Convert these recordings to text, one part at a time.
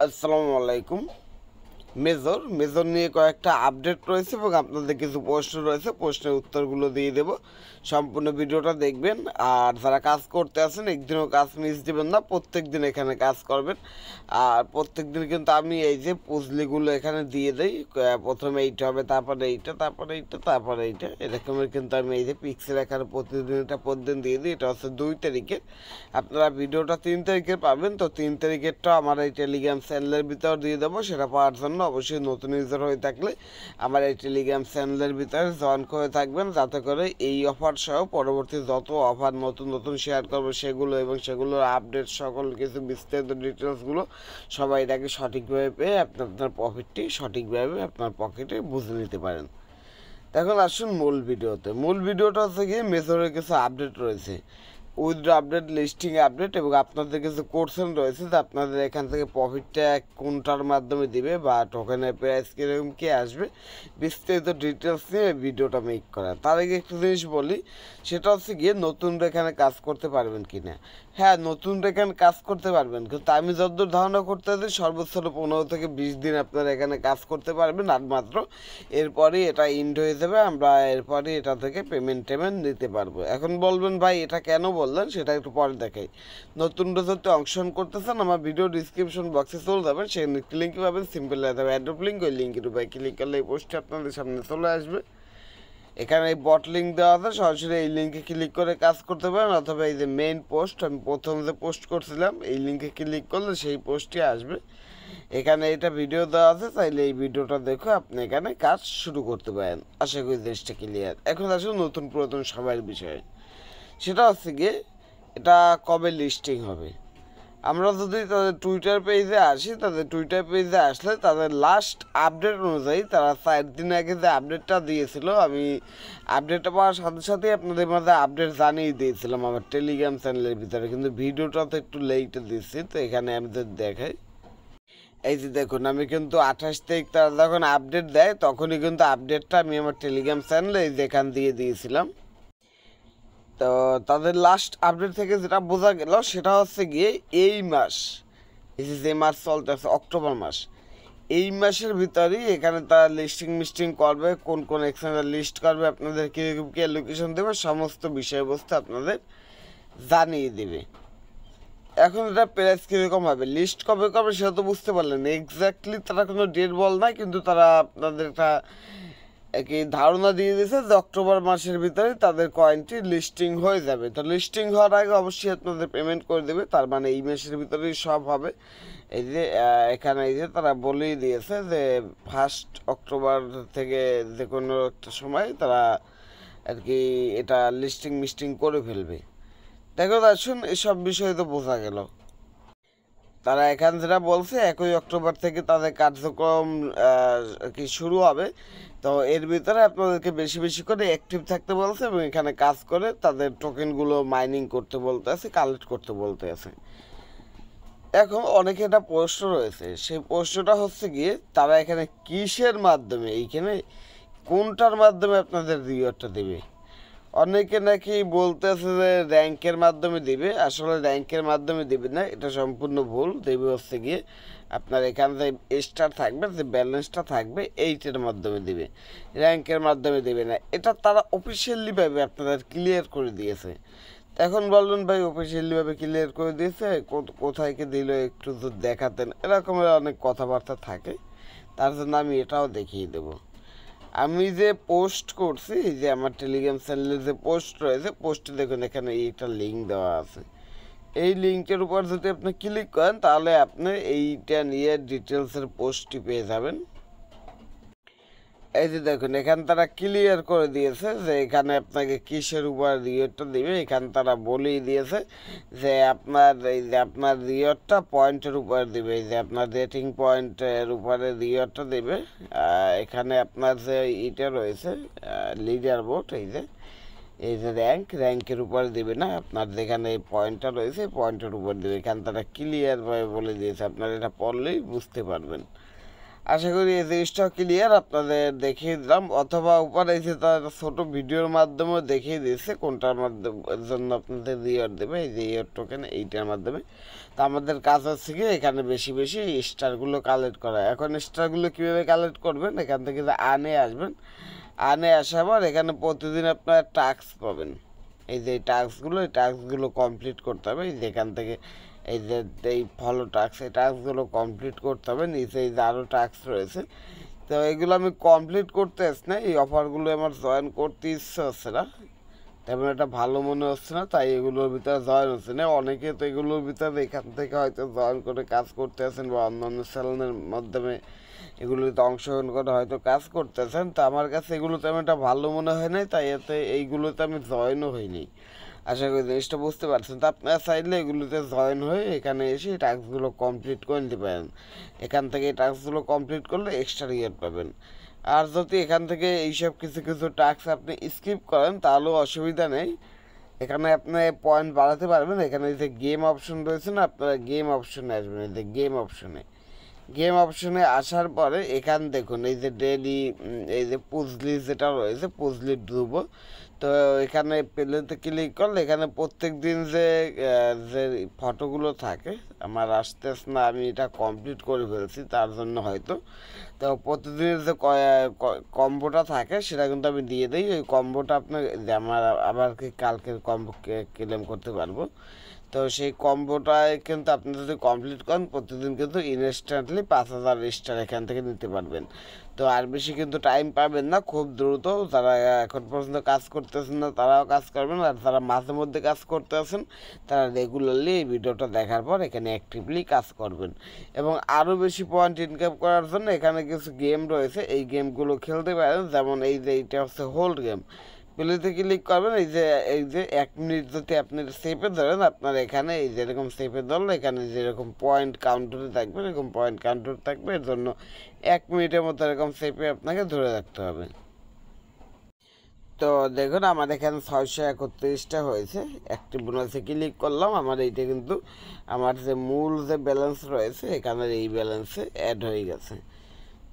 السلام عليكم major major নিয়ে কয়েকটা update রয়েছে এবং আপনাদের কিছু প্রশ্ন রয়েছে প্রশ্নের উত্তরগুলো দিয়ে দেব সম্পূর্ণ ভিডিওটা দেখবেন আর যারা কাজ করতে আছেন একদিনও কাজ মিস দেবেন না প্রত্যেক দিন এখানে কাজ করবেন আর প্রত্যেক দিন কিন্তু আমি এই যে পুজলিগুলো এখানে দিয়ে দিই প্রথমে এইটা হবে তারপরে এইটা তারপরে এইটা তারপরে এইটা এরকমের কিন্তু আমি এই যে পিক্সেল এখানে প্রতিদিন এটা প্রতিদিন দিয়ে দিই এটা হচ্ছে দুই তারিখের আপনারা ভিডিওটা তিন তারিখের পাবেন তো তিন তারিখেরটা আমার এই টেলিগ্রাম চ্যানেলের ভিতর দিয়ে দেবো সেটা পাওয়ার জন্য জন্য অবশ্যই নতুন ইউজার হয়ে থাকলে আমার এই টেলিগ্রাম চ্যানেলের ভিতরে জয়েন করে থাকবেন যাতে করে এই অফার সহ পরবর্তী যত অফার নতুন নতুন শেয়ার করবো সেগুলো এবং সেগুলোর আপডেট সকল কিছু বিস্তারিত ডিটেলসগুলো সবাই এটাকে সঠিকভাবে পেয়ে আপনি আপনার প্রফিটটি সঠিকভাবে আপনার পকেটে বুঝে নিতে পারেন এখন আসুন মূল ভিডিওতে মূল ভিডিওটা হচ্ছে গিয়ে মেজরের কিছু আপডেট রয়েছে উইথড্র আপডেট লিস্টিং আপডেট এবং আপনাদের কিছু কোর্সেন রয়েছে যে আপনাদের এখান থেকে প্রফিটটা কোনটার মাধ্যমে দিবে বা টোকেনের প্রাইস কীরকম কী আসবে বিস্তারিত ডিটেলস নিয়ে ভিডিওটা মেক করা তার আগে একটু জিনিস বলি সেটা হচ্ছে গিয়ে নতুন এখানে কাজ করতে পারবেন কি না হ্যাঁ নতুন এখানে কাজ করতে পারবেন কিন্তু আমি যতদূর ধারণা করতে চাই সর্বোচ্চ পনেরো থেকে বিশ দিন আপনারা এখানে কাজ করতে পারবেন আর মাত্র এরপরই এটা ইন্ড হয়ে যাবে আমরা এরপরই এটা থেকে পেমেন্ট টেমেন্ট নিতে পারবো এখন বলবেন ভাই এটা কেন বল বললেন সেটা একটু পরে দেখাই নতুন রেজাল্টে অংশগ্রহণ করতেছেন আমার ভিডিও ডিসক্রিপশন বক্সে চলে যাবেন সেই লিঙ্ক পাবেন সিম্পল যাবে অ্যাড্রপ লিঙ্ক ওই লিঙ্কের উপায় ক্লিক করলে এই পোস্টটি আপনাদের সামনে চলে আসবে এখানে এই বট লিঙ্ক দেওয়া আছে সরাসরি এই লিঙ্কে ক্লিক করে কাজ করতে পারেন অথবা এই যে মেইন পোস্ট আমি প্রথম যে পোস্ট করছিলাম এই লিঙ্কে ক্লিক করলে সেই পোস্টটি আসবে এখানে এটা ভিডিও দেওয়া আছে চাইলে এই ভিডিওটা দেখো আপনি এখানে কাজ শুরু করতে পারেন আশা করি দেশটা ক্লিয়ার এখন আসুন নতুন পুরাতন সবার বিষয়ে সেটা হচ্ছে গিয়ে এটা কবে লিস্টিং হবে আমরা যদি তাদের টুইটার পেজে আসি তাদের টুইটার পেজে আসলে তাদের লাস্ট আপডেট অনুযায়ী তারা চার দিন আগে যে আপডেটটা দিয়েছিল আমি আপডেটটা পাওয়ার সাথে সাথে আপনাদের মাঝে আপডেট জানিয়ে দিয়েছিলাম আমার টেলিগ্রাম চ্যানেলের ভিতরে কিন্তু ভিডিওটা তো একটু লেট দিচ্ছি তো এখানে আমাদের দেখাই এই যে দেখুন আমি কিন্তু আঠাশ তারিখ তারা যখন আপডেট দেয় তখনই কিন্তু আপডেটটা আমি আমার টেলিগ্রাম চ্যানেলে যেখান দিয়ে দিয়েছিলাম তো তাদের লাস্ট আপডেট থেকে যেটা বোঝা গেল সেটা হচ্ছে গিয়ে এই মাস এই যে মাস চলতেছে অক্টোবর মাস এই মাসের ভিতরেই এখানে তারা লিস্টিং মিস্টিং করবে কোন কোন এক্সচেঞ্জার লিস্ট করবে আপনাদের কী লোকেশন দেবে সমস্ত বিষয়বস্তু আপনাদের জানিয়ে দেবে এখন এটা প্রাইস কীরকম হবে লিস্ট কবে কবে সেটা তো বুঝতে পারলেন এক্স্যাক্টলি তারা কোনো ডেট বল নাই কিন্তু তারা আপনাদের একটা একই ধারণা দিয়ে দিয়েছে যে অক্টোবর মাসের ভিতরে তাদের কয়েনটি লিস্টিং হয়ে যাবে তো লিস্টিং হওয়ার আগে অবশ্যই আপনাদের পেমেন্ট করে দেবে তার মানে এই মাসের ভিতরেই সব হবে এই যে এখানে এই যে তারা বলেই দিয়েছে যে ফার্স্ট অক্টোবর থেকে যে কোনো একটা সময় তারা আর কি এটা লিস্টিং মিস্টিং করে ফেলবে দেখো আসুন এসব বিষয়ে তো বোঝা গেল তারা এখান যেটা বলছে একই অক্টোবর থেকে তাদের কার্যক্রম কি শুরু হবে তো এর ভিতরে আপনাদেরকে বেশি বেশি করে অ্যাক্টিভ থাকতে বলছে এবং এখানে কাজ করে তাদের টোকেনগুলো মাইনিং করতে বলতে আছে কালেক্ট করতে বলতে আছে এখন অনেকে একটা প্রশ্ন রয়েছে সেই প্রশ্নটা হচ্ছে গিয়ে তারা এখানে কিসের মাধ্যমে এইখানে কোনটার মাধ্যমে আপনাদের রিওয়ার্ডটা দেবে অনেকে নাকি বলতেছে যে র্যাঙ্কের মাধ্যমে দিবে আসলে র্যাঙ্কের মাধ্যমে দিবে না এটা সম্পূর্ণ ভুল দেবে হচ্ছে গিয়ে আপনার এখান থেকে স্টার থাকবে যে ব্যালেন্সটা থাকবে এইটার মাধ্যমে দিবে র্যাঙ্কের মাধ্যমে দেবে না এটা তারা অফিসিয়ালিভাবে আপনাদের ক্লিয়ার করে দিয়েছে এখন বললেন ভাই অফিসিয়ালিভাবে ক্লিয়ার করে দিয়েছে কোথায় কে দিল একটু দেখাতেন এরকমের অনেক কথাবার্তা থাকে তার জন্য আমি এটাও দেখিয়ে দেবো আমি যে পোস্ট করছি যে আমার টেলিগ্রাম চ্যানেলে যে পোস্ট রয়েছে পোস্টে দেখুন এখানে একটা লিঙ্ক দেওয়া আছে এই লিঙ্কের উপর যদি আপনি ক্লিক করেন তাহলে আপনি এইটা নিয়ে ডিটেলসের পোস্টটি পেয়ে যাবেন এই যে দেখুন এখান তারা ক্লিয়ার করে দিয়েছে যে এখানে আপনাকে কিসের উপর রিওরটা দিবে এখান তারা বলেই দিয়েছে যে আপনার এই যে আপনার রিওয়ার্ডটা পয়েন্টের উপর দিবে এই যে আপনার রেটিং পয়েন্টের উপরে রিওয়ার্ডটা দেবে এখানে আপনার যে ইটা রয়েছে লিডার বোর্ড এই যে এই যে র্যাঙ্ক র্যাঙ্কের উপর দেবে না আপনার যেখানে এই পয়েন্টটা রয়েছে পয়েন্টের উপর দেবে এখান তারা ক্লিয়ারভাবে বলে দিয়েছে আপনার এটা পড়লেই বুঝতে পারবেন আশা করি এই জিনিসটা ক্লিয়ার আপনাদের দেখিয়ে দিলাম অথবা উপরে এসে তার ছোটো ভিডিওর মাধ্যমে দেখিয়ে দিয়েছে কোনটার মাধ্যমে জন্য আপনাদের রিওয়ার্ড দেবে এই যে ইয়ার টোকেন এইটার মাধ্যমে তো আমাদের কাজ হচ্ছে কি এখানে বেশি বেশি স্টারগুলো কালেক্ট করা এখন স্টারগুলো কীভাবে কালেক্ট করবেন এখান থেকে যে আনে আসবেন আনে আসার পর এখানে প্রতিদিন আপনারা টাস্ক পাবেন এই যে টাস্কগুলো এই টাস্কগুলো কমপ্লিট করতে হবে এই যে এখান থেকে এই যে এই ফলো টাস্ক এই টাস্কগুলো কমপ্লিট করতে হবে নিচে এই যে আরও টাস্ক রয়েছে তো এগুলো আমি কমপ্লিট করতে আসছি না এই অফারগুলো আমার জয়েন করতে ইচ্ছে হচ্ছে না তেমন একটা ভালো মনে হচ্ছে না তাই এগুলোর ভিতরে জয়েন হচ্ছে না অনেকে তো এগুলোর ভিতরে এখান থেকে হয়তো জয়েন করে কাজ করতে আছেন বা অন্য অন্য চ্যানেলের মাধ্যমে এগুলোতে অংশগ্রহণ করে হয়তো কাজ করতেছেন তো আমার কাছে এগুলো তেমন একটা ভালো মনে হয় নাই তাই এতে এইগুলোতে আমি জয়েনও হইনি আশা করি জিনিসটা বুঝতে পারছেন তো আপনারা চাইলে এগুলোতে জয়েন হয়ে এখানে এসে টাস্কগুলো কমপ্লিট করে নিতে পারেন এখান থেকে এই টাস্কগুলো কমপ্লিট করলে এক্সট্রা রিয়ার্ড পাবেন আর যদি এখান থেকে এইসব কিছু কিছু টাস্ক আপনি স্কিপ করেন তাহলেও অসুবিধা নেই এখানে আপনি পয়েন্ট বাড়াতে পারবেন এখানে যে গেম অপশন রয়েছে না আপনারা গেম অপশনে আসবেন এই যে গেম অপশনে গেম অপশনে আসার পরে এখান দেখুন এই যে ডেলি এই যে পুজলি যেটা রয়েছে পুজলি ধ্রুব তো এখানে পেলেতে ক্লিক করলে এখানে প্রত্যেক দিন যে যে ফটোগুলো থাকে আমার আসতে না আমি এটা কমপ্লিট করে ফেলছি তার জন্য হয়তো তো প্রতিদিনের যে কম্বোটা থাকে সেটা কিন্তু আমি দিয়ে দিই ওই কম্বোটা আপনার আমার আবার কি কালকের কম্বো ক্লেম করতে পারবো তো সেই কম্বোটায় কিন্তু আপনি যদি কমপ্লিট করেন প্রতিদিন কিন্তু ইনস্ট্যান্টলি পাঁচ হাজার স্টার এখান থেকে নিতে পারবেন তো আর বেশি কিন্তু টাইম পাবেন না খুব দ্রুত যারা এখন পর্যন্ত কাজ করতেছেন না তারাও কাজ করবেন আর যারা মাঝে মধ্যে কাজ করতে আছেন তারা রেগুলারলি এই ভিডিওটা দেখার পর এখানে অ্যাক্টিভলি কাজ করবেন এবং আরও বেশি পয়েন্ট ইনকাম করার জন্য এখানে কিছু গেম রয়েছে এই গেমগুলো খেলতে পারেন যেমন এই যে এইটা হচ্ছে হোল্ড গেম প্লেতে ক্লিক করবেন এই যে এই যে এক মিনিট যদি আপনি সেপে ধরেন আপনার এখানে এই যেরকম সেপে ধরলে এখানে যেরকম পয়েন্ট কাউন্টারে থাকবে এরকম পয়েন্ট কাউন্টার থাকবে এর জন্য এক মিনিটের মতো এরকম সেপে আপনাকে ধরে রাখতে হবে তো দেখুন আমার এখানে ছয়শো একত্রিশটা হয়েছে একটি বোনাসে ক্লিক করলাম আমার এইটা কিন্তু আমার যে মূল যে ব্যালেন্স রয়েছে এখানের এই ব্যালেন্সে অ্যাড হয়ে গেছে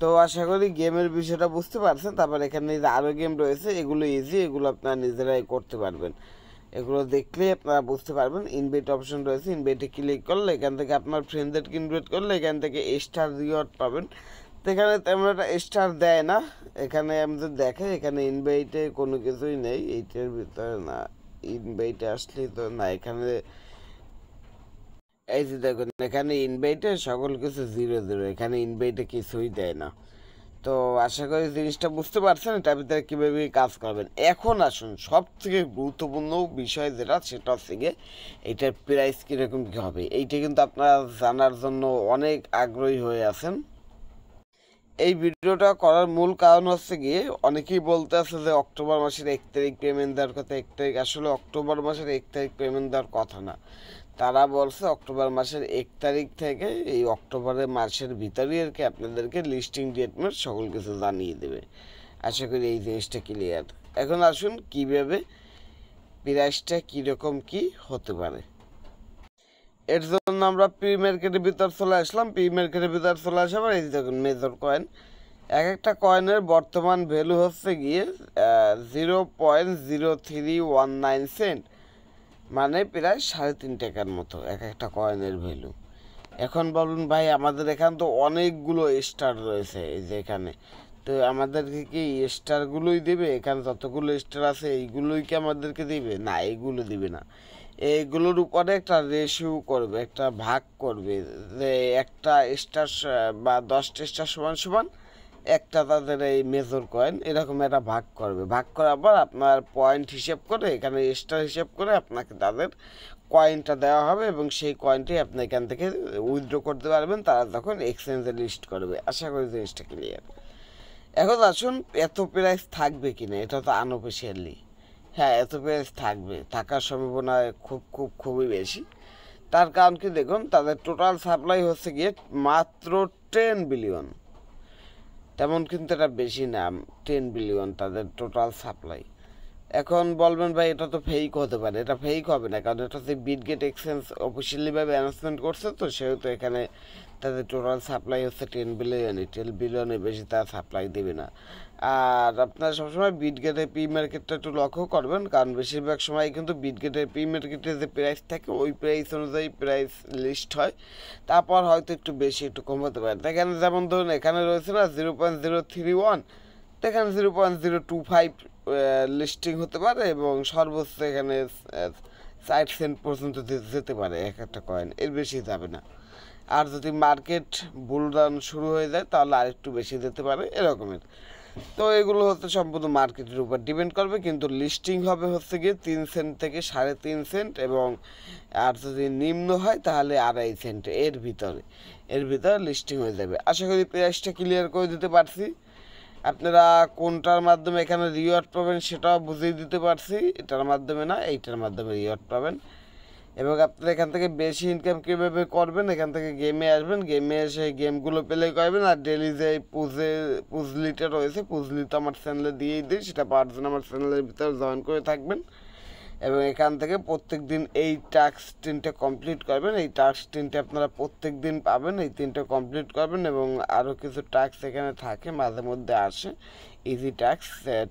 তো আশা করি গেমের বিষয়টা বুঝতে পারছেন তারপর এখানে আরও গেম রয়েছে এগুলো ইজি এগুলো আপনারা নিজেরাই করতে পারবেন এগুলো দেখলেই আপনারা বুঝতে পারবেন ইনভাইট অপশন রয়েছে ইনভাইটে ক্লিক করলে এখান থেকে আপনার ফ্রেন্ডদেরকে ইনভাইট করলে এখান থেকে স্টার রিওয়ার্ড পাবেন তো এখানে তেমন একটা স্টার দেয় না এখানে আমি তো দেখাই এখানে ইনভাইটে কোনো কিছুই নেই এইটার ভিতরে না ইনভাইটে আসলেই তো না এখানে এই যে দেখুন এখানে ইনভাইটে সকল কিছু জিরো জিরো এখানে ইনভাইটে কিছুই দেয় না তো আশা করি জিনিসটা বুঝতে পারছেন এটা ভিতরে কীভাবে কাজ করবেন এখন আসুন সব থেকে গুরুত্বপূর্ণ বিষয় যেটা সেটা হচ্ছে গিয়ে এটার প্রাইস কীরকম কী হবে এইটা কিন্তু আপনারা জানার জন্য অনেক আগ্রহী হয়ে আছেন এই ভিডিওটা করার মূল কারণ হচ্ছে গিয়ে অনেকেই বলতে আছে যে অক্টোবর মাসের এক তারিখ পেমেন্ট দেওয়ার কথা এক তারিখ আসলে অক্টোবর মাসের এক তারিখ পেমেন্ট দেওয়ার কথা না তারা বলছে অক্টোবর মাসের এক তারিখ থেকে এই অক্টোবরের মাসের ভিতরেই আর কি আপনাদেরকে লিস্টিং ডেটমেন্ট মানে সকল কিছু জানিয়ে দেবে আশা করি এই জিনিসটা ক্লিয়ার এখন আসুন কীভাবে প্রাইসটা কীরকম কি হতে পারে এর জন্য আমরা প্রি মার্কেটের ভিতর চলে আসলাম প্রি মার্কেটের ভিতর চলে আসে আবার এই দেখুন মেজর কয়েন এক একটা কয়েনের বর্তমান ভ্যালু হচ্ছে গিয়ে zero point zero three one nine cent মানে প্রায় সাড়ে তিন টাকার মতো এক একটা কয়েনের ভ্যালু এখন বলুন ভাই আমাদের এখান তো অনেকগুলো স্টার রয়েছে এই যে এখানে তো আমাদেরকে কি স্টারগুলোই দেবে এখানে যতগুলো স্টার আছে এইগুলোই কি আমাদেরকে দিবে না এইগুলো দিবে না এইগুলোর উপরে একটা রেশিও করবে একটা ভাগ করবে যে একটা স্টার বা দশটা স্টার সমান সমান একটা তাদের এই মেজর কয়েন এরকম একটা ভাগ করবে ভাগ করার পর আপনার পয়েন্ট হিসেব করে এখানে স্টার হিসেব করে আপনাকে তাদের কয়েনটা দেওয়া হবে এবং সেই কয়েনটি আপনি এখান থেকে উইথড্র করতে পারবেন তারা তখন এক্সচেঞ্জে লিস্ট করবে আশা করি জিনিসটা ক্লিয়ার এখন আসুন এত প্রাইস থাকবে কি না এটা তো আনঅফিসিয়ালি হ্যাঁ এত প্রাইস থাকবে থাকার সম্ভাবনা খুব খুব খুবই বেশি তার কারণ কি দেখুন তাদের টোটাল সাপ্লাই হচ্ছে গিয়ে মাত্র টেন বিলিয়ন তেমন কিন্তু এটা বেশি না টেন বিলিয়ন তাদের টোটাল সাপ্লাই এখন বলবেন ভাই এটা তো ফেক হতে পারে এটা ফেক হবে না কারণ এটা হচ্ছে বিটগেট এক্সচেঞ্জ অফিসিয়ালিভাবে অ্যানাউন্সমেন্ট করছে তো সেহেতু এখানে তাদের টোটাল সাপ্লাই হচ্ছে টেন বিলিয়ন টেন বিলিয়নের বেশি তারা সাপ্লাই দেবে না আর আপনারা সবসময় বিটগেটের পি মার্কেটটা একটু লক্ষ্য করবেন কারণ বেশিরভাগ সময় কিন্তু বিটগেটের পি মার্কেটে যে প্রাইস থাকে ওই প্রাইস অনুযায়ী প্রাইস লিস্ট হয় তারপর হয়তো একটু বেশি একটু কম হতে পারে এখানে যেমন ধরুন এখানে রয়েছে না zero point zero three one এখানে zero point zero two five listing হতে পারে এবং সর্বোচ্চ এখানে সাইট সেন্ট পর্যন্ত যেতে পারে এক একটা কয়েন এর বেশি যাবে না আর যদি মার্কেট বুলরান শুরু হয়ে যায় তাহলে আরেকটু বেশি যেতে পারে এরকমের তো এগুলো হচ্ছে সম্পূর্ণ মার্কেটের উপর ডিপেন্ড করবে কিন্তু লিস্টিং হবে হচ্ছে গিয়ে তিন সেন্ট থেকে সাড়ে তিন সেন্ট এবং আর যদি নিম্ন হয় তাহলে আড়াই সেন্ট এর ভিতরে এর ভিতরে লিস্টিং হয়ে যাবে আশা করি প্রাইসটা ক্লিয়ার করে দিতে পারছি আপনারা কোনটার মাধ্যমে এখানে রিওয়ার্ড পাবেন সেটাও বুঝিয়ে দিতে পারছি এটার মাধ্যমে না এইটার মাধ্যমে রিওয়ার্ড পাবেন এবং আপনারা এখান থেকে বেশি ইনকাম কীভাবে করবেন এখান থেকে গেমে আসবেন গেমে এসে গেমগুলো প্লে করবেন আর ডেলি যে পুজে পুজলিটা রয়েছে পুজলি তো আমার চ্যানেলে দিয়েই দিই সেটা পাঁচজন আমার চ্যানেলের ভিতরে জয়েন করে থাকবেন এবং এখান থেকে প্রত্যেক দিন এই টাস্ক তিনটে কমপ্লিট করবেন এই টাস্ক তিনটে আপনারা প্রত্যেক দিন পাবেন এই তিনটে কমপ্লিট করবেন এবং আরও কিছু টাস্ক এখানে থাকে মাঝে মধ্যে আসে ইজি টাস্ক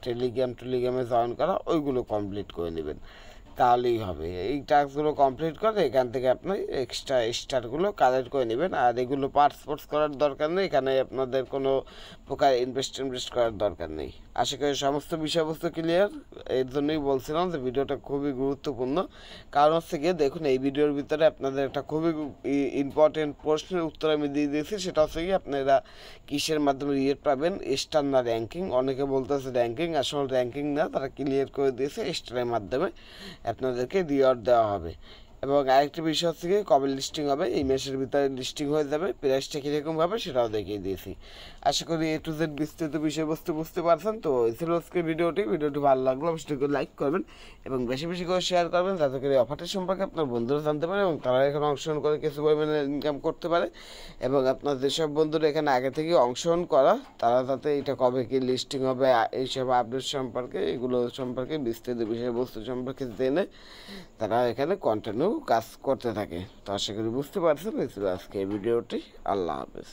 টেলিগ্রাম টেলিগ্রামে জয়েন করা ওইগুলো কমপ্লিট করে নেবেন তাহলেই হবে এই টাস্কগুলো কমপ্লিট করে এখান থেকে আপনি এক্সট্রা স্টারগুলো কালেক্ট করে নেবেন আর এগুলো পার্টস করার দরকার নেই এখানে আপনাদের কোনো প্রকার ইনভেস্ট ইনভেস্ট করার দরকার নেই আশা করি সমস্ত বিষয়বস্তু ক্লিয়ার এর জন্যই বলছিলাম যে ভিডিওটা খুবই গুরুত্বপূর্ণ কারণ হচ্ছে গিয়ে দেখুন এই ভিডিওর ভিতরে আপনাদের একটা খুবই ইম্পর্টেন্ট প্রশ্নের উত্তর আমি দিয়ে দিয়েছি সেটা হচ্ছে কি আপনারা কিসের মাধ্যমে রিয়েট পাবেন স্টার না র্যাঙ্কিং অনেকে বলতেছে র্যাঙ্কিং আসলে র্যাঙ্কিং না তারা ক্লিয়ার করে দিয়েছে স্টারের মাধ্যমে আপনাদেরকে রিওয়ার্ড দেওয়া হবে এবং আরেকটি বিষয় হচ্ছে কি কবে লিস্টিং হবে এই মেসের ভিতরে লিস্টিং হয়ে যাবে প্রাইসটা কীরকম হবে সেটাও দেখিয়ে দিয়েছি আশা করি এ টু জেড বিস্তারিত বিষয়বস্তু বুঝতে পারছেন তো এই ছিল আজকে ভিডিওটি ভিডিওটি ভালো লাগলো অবশ্যই লাইক করবেন এবং বেশি বেশি করে শেয়ার করবেন যাতে করে অফারটি সম্পর্কে আপনার বন্ধুরা জানতে পারে এবং তারা এখানে অংশগ্রহণ করে কিছু পরিমাণে ইনকাম করতে পারে এবং আপনার যেসব বন্ধুরা এখানে আগে থেকে অংশগ্রহণ করা তারা যাতে এটা কবে কি লিস্টিং হবে এইসব আপডেট সম্পর্কে এগুলো সম্পর্কে বিস্তারিত বিষয়বস্তু সম্পর্কে জেনে তারা এখানে কন্টিনিউ কাজ করতে থাকে তো আশা করি বুঝতে পারছেন এই ছিল আজকে ভিডিওটি আল্লাহ হাফেজ